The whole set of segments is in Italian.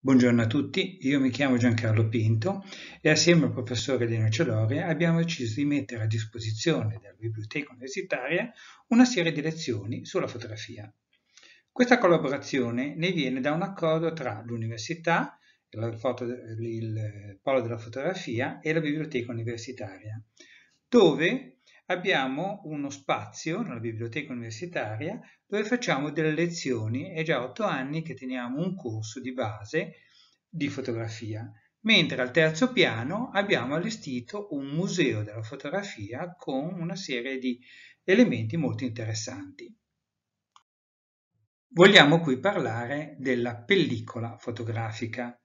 Buongiorno a tutti, io mi chiamo Giancarlo Pinto e assieme al professore Lino Celoria abbiamo deciso di mettere a disposizione della biblioteca universitaria una serie di lezioni sulla fotografia. Questa collaborazione ne viene da un accordo tra l'università, foto, il polo della fotografia e la biblioteca universitaria, dove abbiamo uno spazio nella biblioteca universitaria dove facciamo delle lezioni, è già otto anni che teniamo un corso di base di fotografia, mentre al terzo piano abbiamo allestito un museo della fotografia con una serie di elementi molto interessanti. Vogliamo qui parlare della pellicola fotografica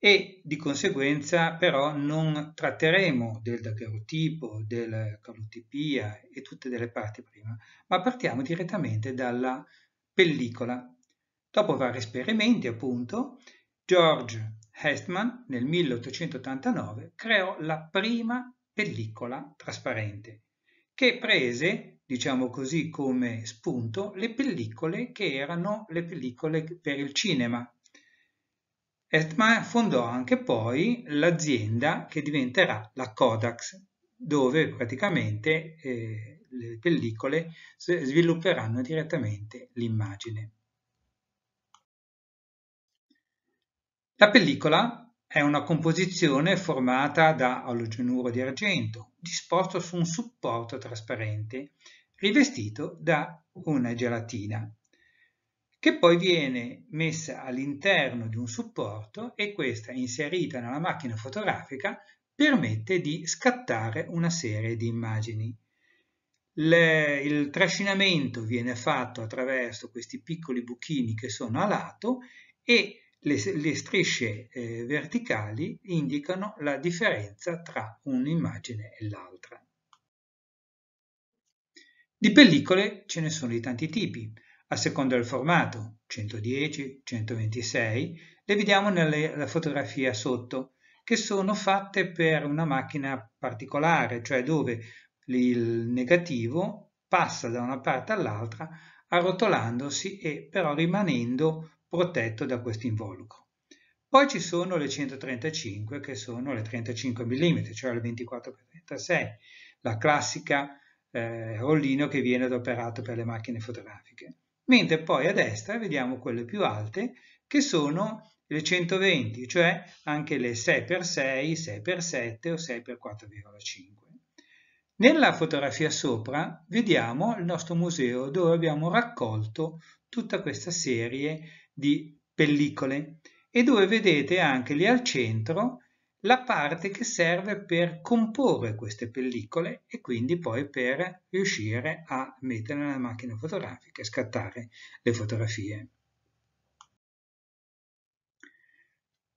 e di conseguenza però non tratteremo del daguerrotipo, della calotipia e tutte delle parti prima, ma partiamo direttamente dalla pellicola. Dopo vari esperimenti, appunto, George Hestman nel 1889 creò la prima pellicola trasparente, che prese, diciamo così, come spunto le pellicole che erano le pellicole per il cinema, Ertmann fondò anche poi l'azienda che diventerà la Kodax, dove praticamente eh, le pellicole svilupperanno direttamente l'immagine. La pellicola è una composizione formata da alogenuro di argento disposto su un supporto trasparente rivestito da una gelatina che poi viene messa all'interno di un supporto e questa inserita nella macchina fotografica permette di scattare una serie di immagini. Le, il trascinamento viene fatto attraverso questi piccoli buchini che sono a lato e le, le strisce eh, verticali indicano la differenza tra un'immagine e l'altra. Di pellicole ce ne sono di tanti tipi. A seconda del formato, 110, 126, le vediamo nella fotografia sotto, che sono fatte per una macchina particolare, cioè dove il negativo passa da una parte all'altra arrotolandosi e però rimanendo protetto da questo involucro. Poi ci sono le 135 che sono le 35 mm, cioè le 24x36, la classica eh, rollino che viene adoperato per le macchine fotografiche mentre poi a destra vediamo quelle più alte che sono le 120, cioè anche le 6x6, 6x7 o 6x4,5. Nella fotografia sopra vediamo il nostro museo dove abbiamo raccolto tutta questa serie di pellicole e dove vedete anche lì al centro la parte che serve per comporre queste pellicole e quindi poi per riuscire a metterle nella macchina fotografica e scattare le fotografie.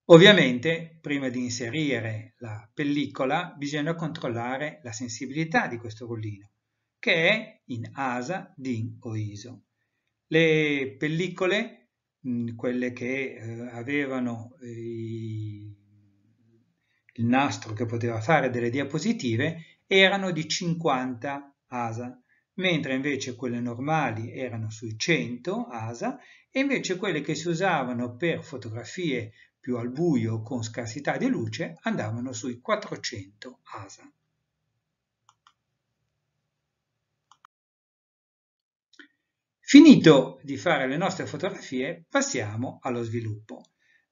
Ovviamente, prima di inserire la pellicola, bisogna controllare la sensibilità di questo rullino, che è in ASA, DIN o ISO. Le pellicole, quelle che eh, avevano eh, i il nastro che poteva fare delle diapositive erano di 50 ASA, mentre invece quelle normali erano sui 100 ASA e invece quelle che si usavano per fotografie più al buio con scarsità di luce andavano sui 400 ASA. Finito di fare le nostre fotografie, passiamo allo sviluppo.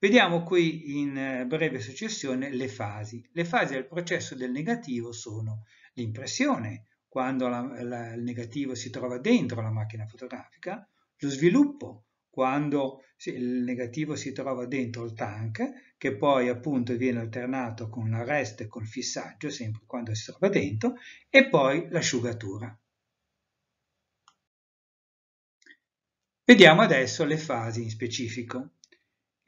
Vediamo qui in eh, breve successione le fasi. Le fasi del processo del negativo sono l'impressione, quando la, la, il negativo si trova dentro la macchina fotografica, lo sviluppo, quando il negativo si trova dentro il tank, che poi appunto viene alternato con l'arresto e col fissaggio, sempre quando si trova dentro, e poi l'asciugatura. Vediamo adesso le fasi in specifico.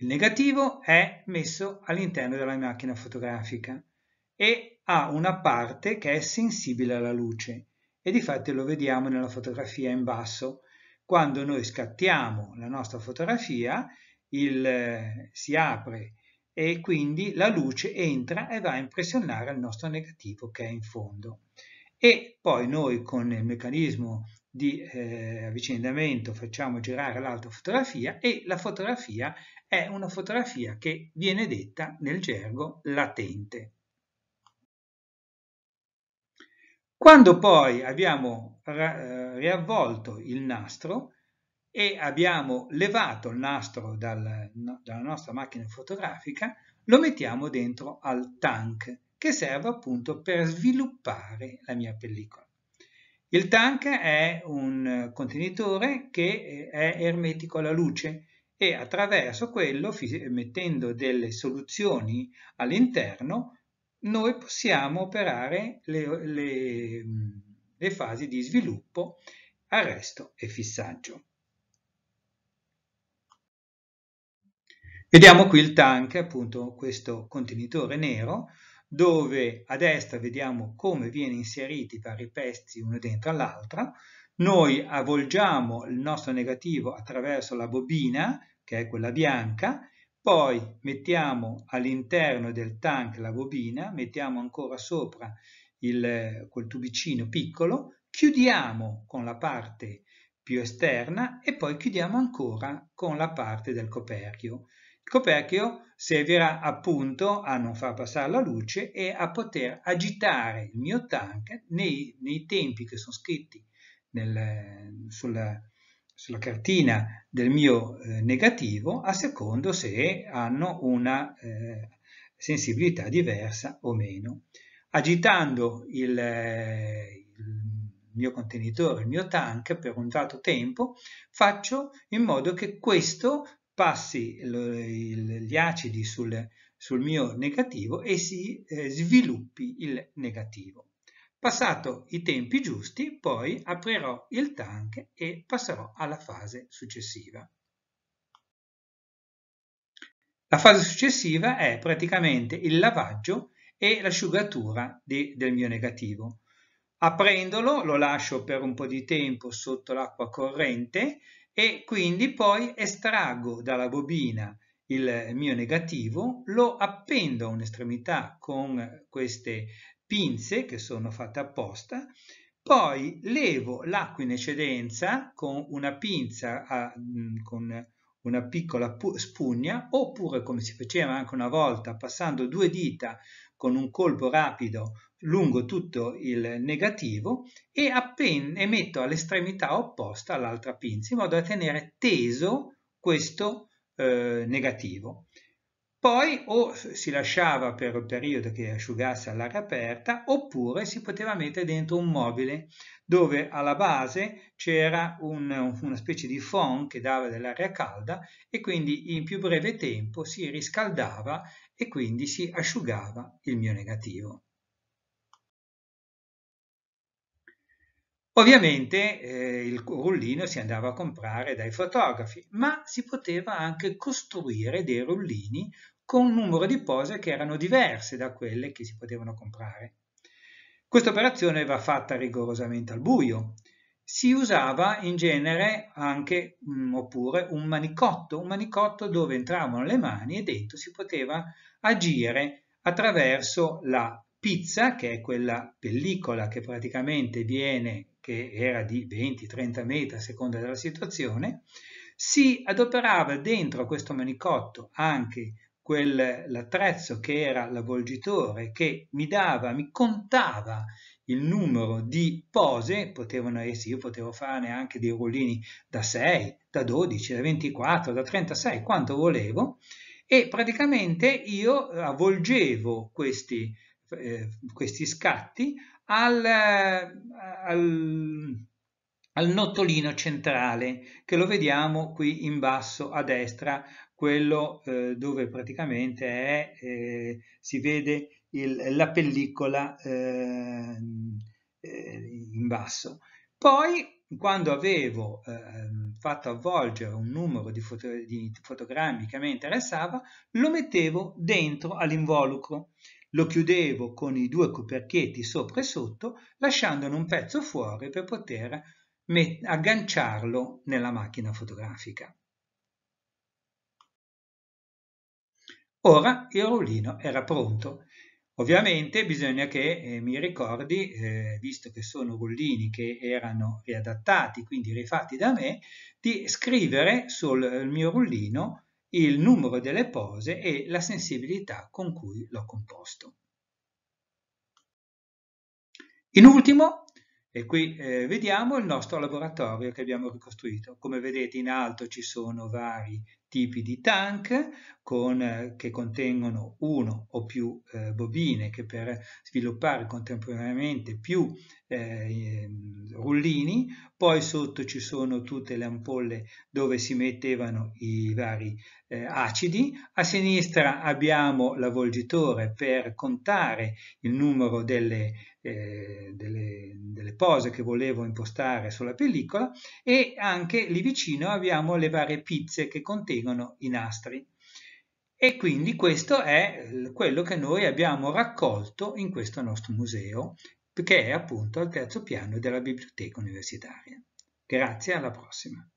Il negativo è messo all'interno della macchina fotografica e ha una parte che è sensibile alla luce e di fatto lo vediamo nella fotografia in basso. Quando noi scattiamo la nostra fotografia il, eh, si apre e quindi la luce entra e va a impressionare il nostro negativo che è in fondo. E poi noi con il meccanismo di eh, avvicendamento facciamo girare l'altra fotografia e la fotografia è una fotografia che viene detta nel gergo latente. Quando poi abbiamo eh, riavvolto il nastro e abbiamo levato il nastro dal, dalla nostra macchina fotografica, lo mettiamo dentro al tank che serve appunto per sviluppare la mia pellicola. Il tank è un contenitore che eh, è ermetico alla luce e attraverso quello, mettendo delle soluzioni all'interno, noi possiamo operare le, le, le fasi di sviluppo, arresto e fissaggio. Vediamo qui il tank, appunto questo contenitore nero, dove a destra vediamo come viene inseriti i vari pezzi uno dentro l'altra. Noi avvolgiamo il nostro negativo attraverso la bobina che è quella bianca, poi mettiamo all'interno del tank la bobina, mettiamo ancora sopra il, quel tubicino piccolo, chiudiamo con la parte più esterna e poi chiudiamo ancora con la parte del coperchio. Il coperchio servirà appunto a non far passare la luce e a poter agitare il mio tank nei, nei tempi che sono scritti nel, sulla, sulla cartina del mio eh, negativo a secondo se hanno una eh, sensibilità diversa o meno. Agitando il, eh, il mio contenitore, il mio tank per un dato tempo, faccio in modo che questo passi gli acidi sul, sul mio negativo e si eh, sviluppi il negativo. Passato i tempi giusti, poi aprirò il tank e passerò alla fase successiva. La fase successiva è praticamente il lavaggio e l'asciugatura del mio negativo. Aprendolo lo lascio per un po' di tempo sotto l'acqua corrente e quindi poi estraggo dalla bobina il mio negativo, lo appendo a un'estremità con queste pinze che sono fatte apposta, poi levo l'acqua in eccedenza con una pinza, a, mm, con una piccola spugna, oppure come si faceva anche una volta, passando due dita con un colpo rapido lungo tutto il negativo e, appena, e metto all'estremità opposta l'altra pinza, in modo da tenere teso questo eh, negativo. Poi o si lasciava per un periodo che asciugasse all'aria aperta oppure si poteva mettere dentro un mobile dove alla base c'era un, una specie di phon che dava dell'aria calda e quindi in più breve tempo si riscaldava e quindi si asciugava il mio negativo. Ovviamente eh, il rullino si andava a comprare dai fotografi, ma si poteva anche costruire dei rullini con un numero di pose che erano diverse da quelle che si potevano comprare. Questa operazione va fatta rigorosamente al buio. Si usava in genere anche mh, mm, oppure un manicotto, un manicotto dove entravano le mani e dentro si poteva agire attraverso la pizza, che è quella pellicola che praticamente viene che era di 20-30 metri a seconda della situazione, si adoperava dentro questo manicotto anche quell'attrezzo che era l'avvolgitore che mi dava, mi contava il numero di pose, potevano essere, io potevo farne anche dei rollini da 6, da 12, da 24, da 36, quanto volevo, e praticamente io avvolgevo questi eh, questi scatti al, eh, al, al nottolino centrale che lo vediamo qui in basso a destra quello eh, dove praticamente è, eh, si vede il, la pellicola eh, eh in basso. Poi quando avevo ehm, fatto avvolgere un numero di, foto, di fotogrammi che mi interessava, lo mettevo dentro all'involucro lo chiudevo con i due coperchietti sopra e sotto, lasciandone un pezzo fuori per poter agganciarlo nella macchina fotografica. Ora il rullino era pronto. Ovviamente bisogna che eh, mi ricordi, eh, visto che sono rullini che erano riadattati, quindi rifatti da me, di scrivere sul mio rullino il numero delle pose e la sensibilità con cui l'ho composto. In ultimo, e qui eh, vediamo il nostro laboratorio che abbiamo ricostruito. Come vedete in alto ci sono vari tipi di tank con, eh, che contengono uno o più eh, bobine che per sviluppare contemporaneamente più eh, ehm, rullini, poi sotto ci sono tutte le ampolle dove si mettevano i vari eh, acidi, a sinistra abbiamo l'avvolgitore per contare il numero delle eh, pose che volevo impostare sulla pellicola e anche lì vicino abbiamo le varie pizze che contengono i nastri. E quindi questo è quello che noi abbiamo raccolto in questo nostro museo, che è appunto al terzo piano della biblioteca universitaria. Grazie, alla prossima.